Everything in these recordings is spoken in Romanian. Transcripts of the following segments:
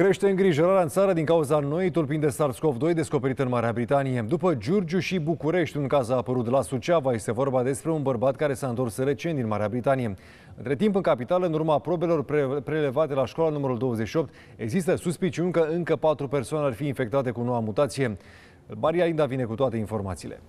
Crește îngrijorarea în țară din cauza noii tulpini de SARS-CoV-2 descoperite în Marea Britanie. După Giurgiu și București, un caz a apărut la Suceava. Este vorba despre un bărbat care s-a întors recent din Marea Britanie. Între timp, în capitală, în urma probelor pre- prelevate la școala numărul 28, există suspiciuni că încă patru persoane ar fi infectate cu noua mutație. Maria Inda vine cu toate informațiile.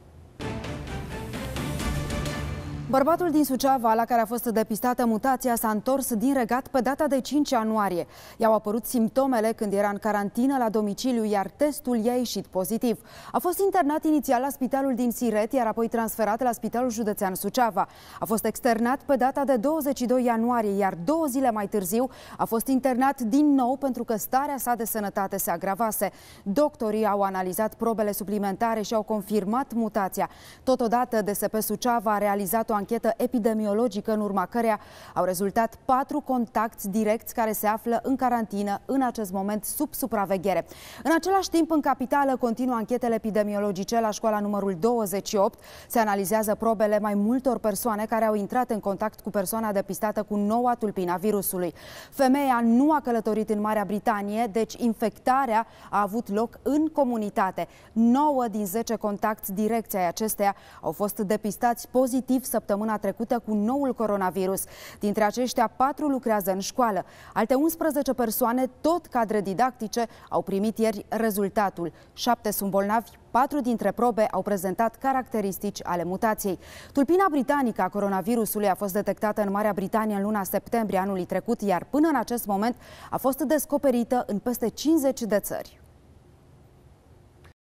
Bărbatul din Suceava, la care a fost depistată mutația, s-a întors din regat pe data de 5 ianuarie. I-au apărut simptomele când era în carantină la domiciliu, iar testul i-a ieșit pozitiv. A fost internat inițial la spitalul din Siret, iar apoi transferat la spitalul județean Suceava. A fost externat pe data de 22 ianuarie, iar două zile mai târziu a fost internat din nou pentru că starea sa de sănătate se agravase. Doctorii au analizat probele suplimentare și au confirmat mutația. Totodată, DSP Suceava a realizat o anchetă epidemiologică în urma căreia au rezultat patru contacti directi care se află în carantină în acest moment sub supraveghere. În același timp, în capitală continuă anchetele epidemiologice la școala numărul 28. Se analizează probele mai multor persoane care au intrat în contact cu persoana depistată cu noua tulpina virusului. Femeia nu a călătorit în Marea Britanie, deci infectarea a avut loc în comunitate. 9 din 10 contacti direcția acesteia au fost depistați pozitiv săptămâna săptămâna trecută cu noul coronavirus. Dintre aceștia, patru lucrează în școală. Alte 11 persoane, tot cadre didactice, au primit ieri rezultatul. Șapte sunt bolnavi, patru dintre probe au prezentat caracteristici ale mutației. Tulpina britanică a coronavirusului a fost detectată în Marea Britanie în luna septembrie anului trecut, iar până în acest moment a fost descoperită în peste 50 de țări.